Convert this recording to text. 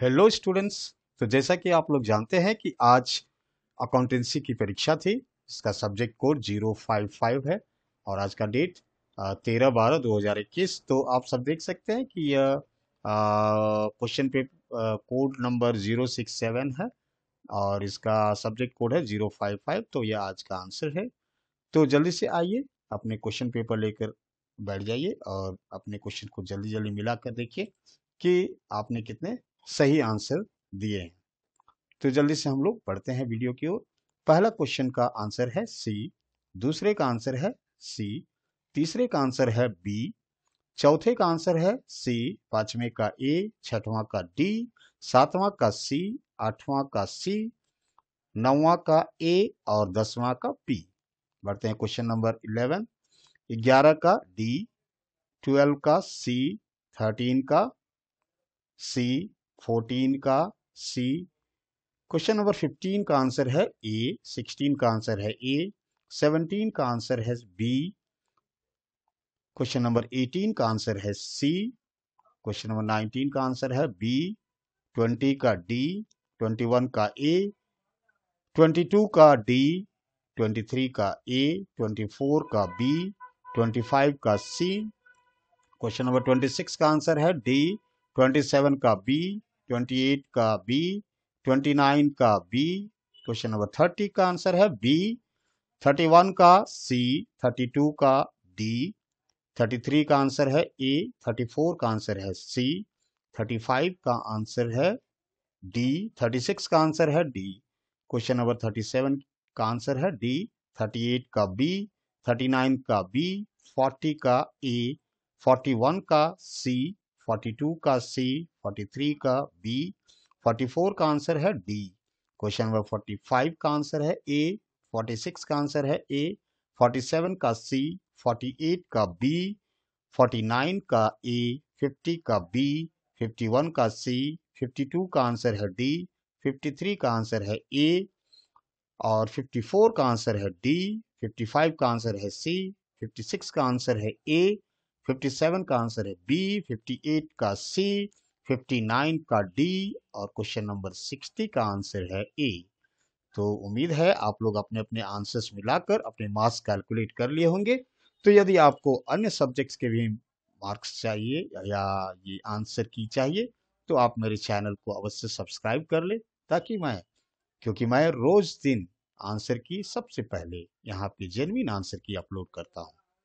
hello students तो जैसा कि आप लोग जानते हैं कि आज अकाउंटेंसी की परीक्षा थी इसका subject code zero five five है और आज का डेट तेरह बारह दो हज़ार इक्कीस तो आप सब देख सकते हैं कि यह question paper code number zero six seven है और इसका सब्जेक्ट कोड है जीरो फाइव फाइव तो यह आज का आंसर है तो जल्दी से आइए अपने क्वेश्चन पेपर लेकर बैठ जाइए और अपने क्वेश्चन को जल्दी जल्दी मिला कर देखिए कि आपने कितने सही आंसर दिए हैं तो जल्दी से हम लोग पढ़ते हैं वीडियो की ओर पहला क्वेश्चन का आंसर है सी दूसरे का आंसर है सी तीसरे का आंसर है बी चौथे का आंसर है सी पांचवें का ए छठवां का डी सातवां का सी आठवां का सी नौवां का ए और दसवां का पी बढ़ते हैं क्वेश्चन नंबर इलेवन ग्यारह का डी ट्वेल्व का सी थर्टीन का सी फोर्टीन का सी क्वेश्चन नंबर फिफ्टीन का आंसर है ए सिक्सटीन का आंसर है ए सेवनटीन का आंसर है बी क्वेश्चन नंबर एटीन का आंसर है सी क्वेश्चन नंबर नाइनटीन का आंसर है बी ट्वेंटी का डी ट्वेंटी वन का ए ट्वेंटी टू का डी ट्वेंटी थ्री का ए ट्वेंटी फोर का बी ट्वेंटी फाइव का C question number twenty six का आंसर है डी ट्वेंटी सेवन का बी ट्वेंटी एट का बी ट्वेंटी नाइन का बी क्वेश्चन नंबर थर्टी का आंसर है बी थर्टी वन का सी थर्टी टू का डी थर्टी थ्री का आंसर है ए थर्टी फोर का आंसर है सी थर्टी फाइव का आंसर है डी थर्टी सिक्स का आंसर है D question number thirty seven का आंसर है डी थर्टी एट का बी थर्टी नाइन का बी फोर्टी का ए फोर्टी वन का सी 42 का सी 43 का बी 44 का आंसर है डी क्वेश्चन नंबर 45 का आंसर है ए 46 का आंसर है ए 47 का सी 48 का बी 49 का ए 50 का बी 51 का सी 52 का आंसर है डी 53 का आंसर है ए और 54 का आंसर है डी 55 का आंसर है सी 56 का आंसर है ए 57 का आंसर है बी 58 का सी 59 का डी और क्वेश्चन नंबर 60 का आंसर है ए तो उम्मीद है आप लोग अपने अपने आंसर्स मिलाकर अपने मार्क्स कैलकुलेट कर लिए होंगे तो यदि आपको अन्य सब्जेक्ट्स के भी मार्क्स चाहिए या ये आंसर की चाहिए तो आप मेरे चैनल को अवश्य सब्सक्राइब कर ले ताकि मैं क्योंकि मैं रोज दिन आंसर की सबसे पहले यहाँ पे जेनविन आंसर की अपलोड करता हूँ